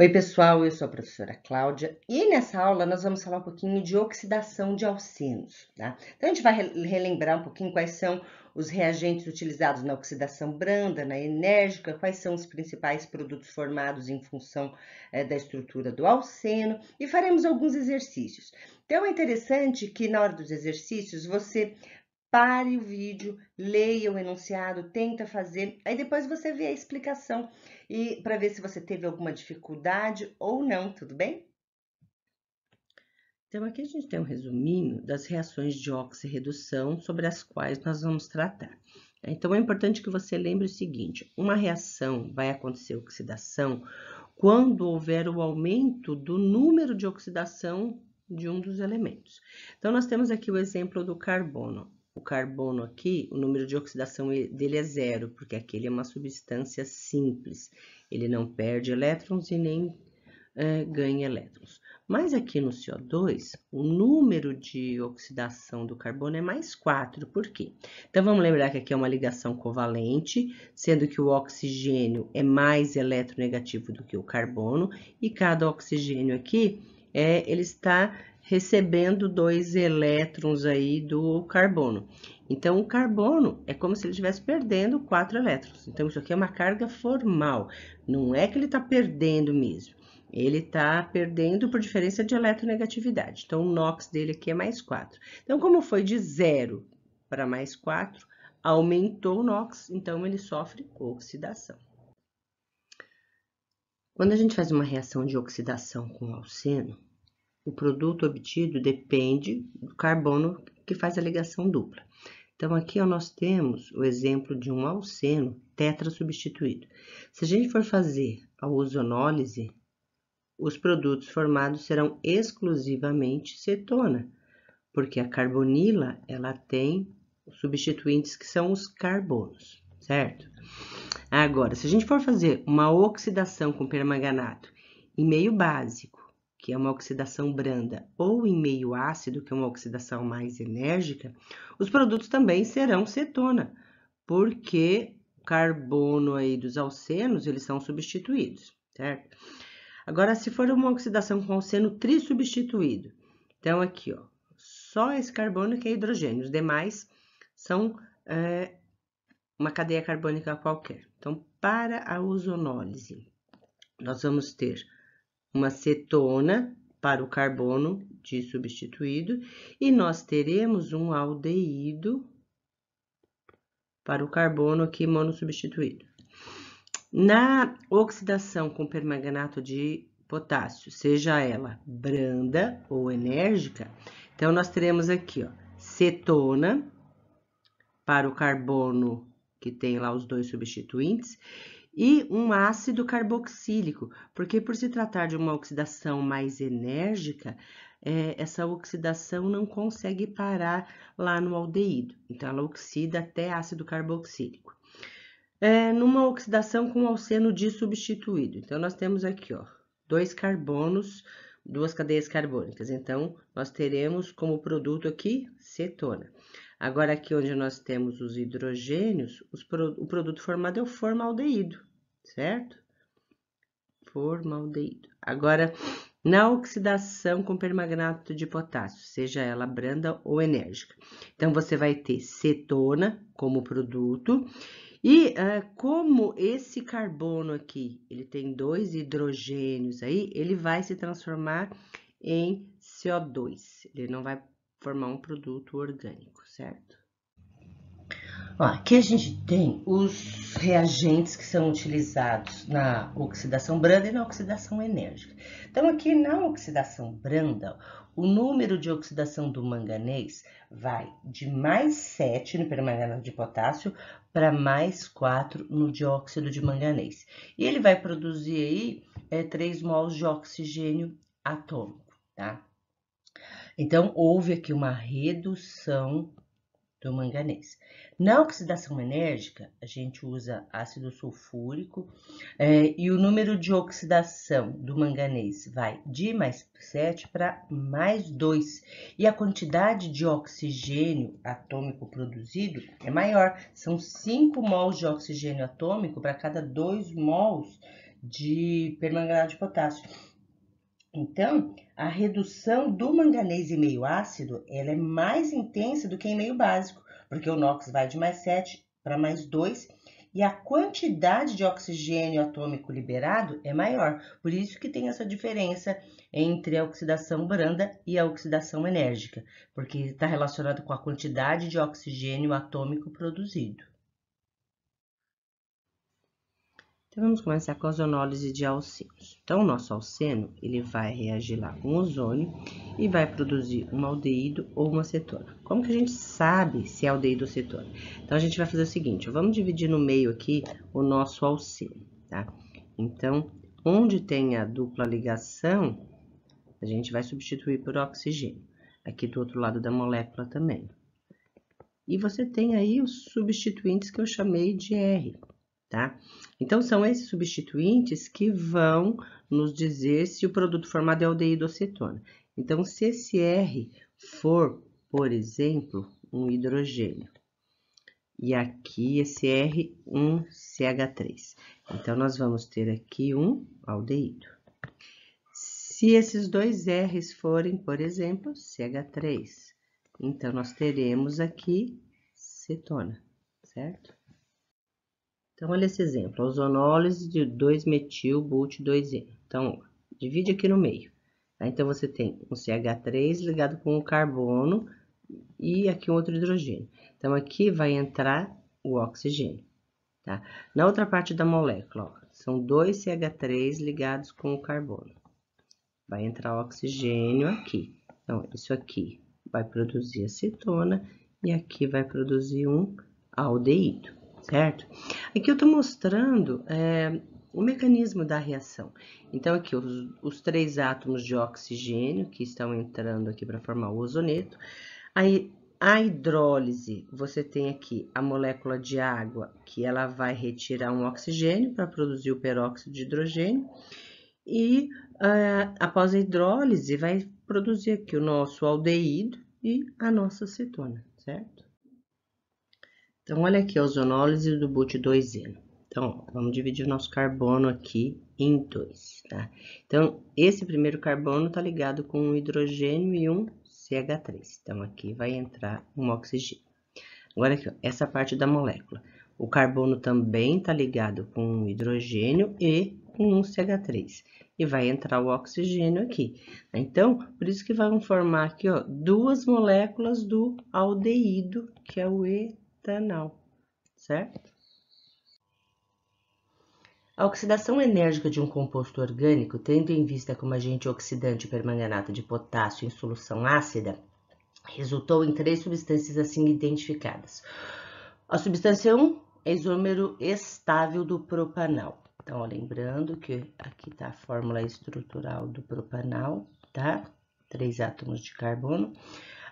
Oi, pessoal, eu sou a professora Cláudia e nessa aula nós vamos falar um pouquinho de oxidação de alcenos, tá? Então, a gente vai relembrar um pouquinho quais são os reagentes utilizados na oxidação branda, na enérgica, quais são os principais produtos formados em função é, da estrutura do alceno e faremos alguns exercícios. Então, é interessante que na hora dos exercícios você pare o vídeo, leia o enunciado, tenta fazer, aí depois você vê a explicação e para ver se você teve alguma dificuldade ou não, tudo bem? Então, aqui a gente tem um resuminho das reações de oxirredução sobre as quais nós vamos tratar. Então, é importante que você lembre o seguinte, uma reação vai acontecer oxidação quando houver o aumento do número de oxidação de um dos elementos. Então, nós temos aqui o exemplo do carbono o carbono aqui, o número de oxidação dele é zero, porque aqui ele é uma substância simples. Ele não perde elétrons e nem é, ganha elétrons. Mas aqui no CO2, o número de oxidação do carbono é mais 4, por quê? Então, vamos lembrar que aqui é uma ligação covalente, sendo que o oxigênio é mais eletronegativo do que o carbono, e cada oxigênio aqui, é, ele está recebendo dois elétrons aí do carbono. Então, o carbono é como se ele estivesse perdendo quatro elétrons. Então, isso aqui é uma carga formal, não é que ele está perdendo mesmo. Ele está perdendo por diferença de eletronegatividade. Então, o NOx dele aqui é mais 4. Então, como foi de zero para mais 4, aumentou o NOx, então ele sofre oxidação. Quando a gente faz uma reação de oxidação com alceno, o produto obtido depende do carbono que faz a ligação dupla. Então, aqui ó, nós temos o exemplo de um alceno tetra substituído. Se a gente for fazer a ozonólise, os produtos formados serão exclusivamente cetona, porque a carbonila ela tem substituintes que são os carbonos, certo? Agora, se a gente for fazer uma oxidação com permanganato em meio básico, que é uma oxidação branda, ou em meio ácido, que é uma oxidação mais enérgica, os produtos também serão cetona, porque o carbono aí dos alcenos, eles são substituídos, certo? Agora, se for uma oxidação com alceno trissubstituído, então aqui, ó, só esse carbono que é hidrogênio, os demais são é, uma cadeia carbônica qualquer. Então, para a ozonólise, nós vamos ter uma cetona para o carbono de substituído e nós teremos um aldeído para o carbono aqui monossubstituído. Na oxidação com permanganato de potássio, seja ela branda ou enérgica, então nós teremos aqui, ó, cetona para o carbono que tem lá os dois substituintes e um ácido carboxílico, porque por se tratar de uma oxidação mais enérgica, é, essa oxidação não consegue parar lá no aldeído, então ela oxida até ácido carboxílico. É, numa oxidação com alceno dissubstituído, então nós temos aqui, ó, dois carbonos, duas cadeias carbônicas, então nós teremos como produto aqui cetona. Agora, aqui onde nós temos os hidrogênios, os, o produto formado é o formaldeído certo? Formaldeído. Agora, na oxidação com permanganato de potássio, seja ela branda ou enérgica. Então, você vai ter cetona como produto. E uh, como esse carbono aqui, ele tem dois hidrogênios aí, ele vai se transformar em CO2. Ele não vai formar um produto orgânico, certo? aqui a gente tem os reagentes que são utilizados na oxidação branda e na oxidação enérgica. Então, aqui na oxidação branda, o número de oxidação do manganês vai de mais 7 no permanganato de potássio para mais 4 no dióxido de manganês. E ele vai produzir aí é, eh, 3 mols de oxigênio atômico, tá? Então, houve aqui uma redução do manganês. Na oxidação enérgica, a gente usa ácido sulfúrico é, e o número de oxidação do manganês vai de mais 7 para mais 2. E a quantidade de oxigênio atômico produzido é maior, são 5 mols de oxigênio atômico para cada 2 mols de permanganato de potássio. Então, a redução do manganês em meio ácido ela é mais intensa do que em meio básico, porque o NOx vai de mais 7 para mais 2 e a quantidade de oxigênio atômico liberado é maior. Por isso que tem essa diferença entre a oxidação branda e a oxidação enérgica, porque está relacionado com a quantidade de oxigênio atômico produzido. Então, vamos começar com a ozonólise de alcenos. Então, o nosso alceno, ele vai reagir lá com ozônio e vai produzir um aldeído ou uma cetona. Como que a gente sabe se é aldeído ou cetona? Então, a gente vai fazer o seguinte, vamos dividir no meio aqui o nosso alceno, tá? Então, onde tem a dupla ligação, a gente vai substituir por oxigênio. Aqui do outro lado da molécula também. E você tem aí os substituintes que eu chamei de R, tá? Então, são esses substituintes que vão nos dizer se o produto formado é cetona. Então, se esse R for, por exemplo, um hidrogênio, e aqui esse R, um CH3. Então, nós vamos ter aqui um aldeído. Se esses dois R's forem, por exemplo, CH3, então, nós teremos aqui cetona, certo? Então, olha esse exemplo, ozonólise de 2 metil but 2 n Então, divide aqui no meio. Tá? Então, você tem um CH3 ligado com o carbono e aqui um outro hidrogênio. Então, aqui vai entrar o oxigênio. Tá? Na outra parte da molécula, ó, são dois CH3 ligados com o carbono. Vai entrar oxigênio aqui. Então, isso aqui vai produzir acetona e aqui vai produzir um aldeído certo? Aqui eu estou mostrando é, o mecanismo da reação. Então, aqui os, os, três átomos de oxigênio que estão entrando aqui para formar o ozoneto. Aí, a hidrólise, você tem aqui a molécula de água, que ela vai retirar um oxigênio para produzir o peróxido de hidrogênio. E uh, após a hidrólise, vai produzir aqui o nosso aldeído e a nossa cetona certo? Então, olha aqui a ozonólise do but-2-eno. Então, vamos dividir o nosso carbono aqui em dois, tá? Então, esse primeiro carbono está ligado com um hidrogênio e um CH3. Então, aqui vai entrar um oxigênio. Agora aqui, ó, essa parte da molécula. O carbono também está ligado com um hidrogênio e com um CH3. E vai entrar o oxigênio aqui. Né? Então, por isso que vão formar aqui ó, duas moléculas do aldeído, que é o e etanol, certo? A oxidação enérgica de um composto orgânico, tendo em vista como agente oxidante o permanganato de potássio em solução ácida, resultou em três substâncias assim identificadas. A substância 1 é isômero estável do propanal. Então, ó, lembrando que aqui está a fórmula estrutural do propanal, tá? Três átomos de carbono.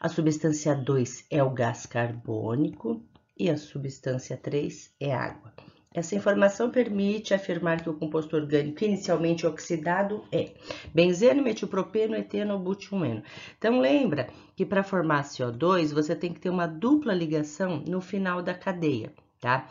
A substância 2 é o gás carbônico e a substância 3 é água. Essa informação permite afirmar que o composto orgânico inicialmente oxidado é benzeno, metilpropeno, eteno ou butileno. Então, lembra que para formar CO2, você tem que ter uma dupla ligação no final da cadeia, tá?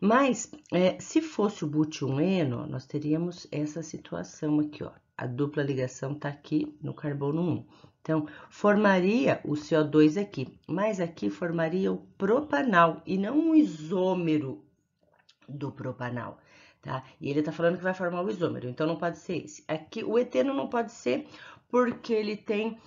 Mas, é, se fosse o butileno, nós teríamos essa situação aqui, ó. A dupla ligação está aqui no carbono 1, então, formaria o CO2 aqui, mas aqui formaria o propanal e não um isômero do propanal, tá? E ele tá falando que vai formar o isômero, então não pode ser esse. Aqui, o eteno não pode ser porque ele tem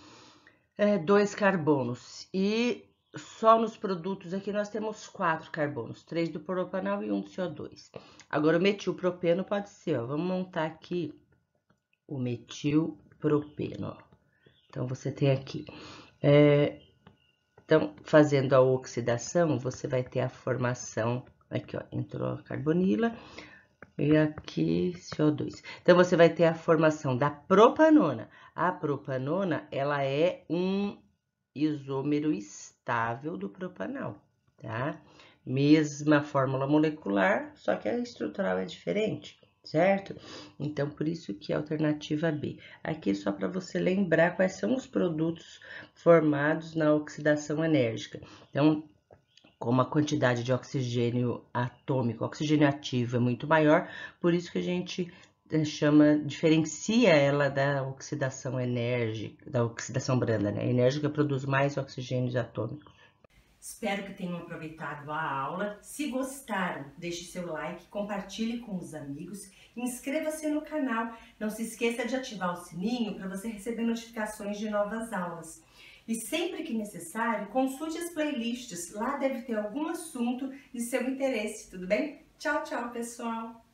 é, dois carbonos e só nos produtos aqui nós temos quatro carbonos, três do propanal e um do CO2. Agora, o metilpropeno pode ser, ó, vamos montar aqui o metilpropeno, ó. Então, você tem aqui. É, então, fazendo a oxidação, você vai ter a formação, aqui ó, entrou a carbonila, e aqui CO2. Então, você vai ter a formação da propanona. A propanona, ela é um isômero estável do propanal, tá? Mesma fórmula molecular, só que a estrutural é diferente certo? Então, por isso que é a alternativa B. Aqui só para você lembrar quais são os produtos formados na oxidação enérgica. Então, como a quantidade de oxigênio atômico, oxigênio ativo é muito maior, por isso que a gente eh, chama, diferencia ela da oxidação enérgica, da oxidação branda, né? A enérgica produz mais oxigênios atômicos. Espero que tenham aproveitado a aula. Se gostaram, deixe seu like, compartilhe com os amigos, inscreva-se no canal. Não se esqueça de ativar o sininho para você receber notificações de novas aulas. E sempre que necessário, consulte as playlists. Lá deve ter algum assunto de seu interesse, tudo bem? Tchau, tchau, pessoal!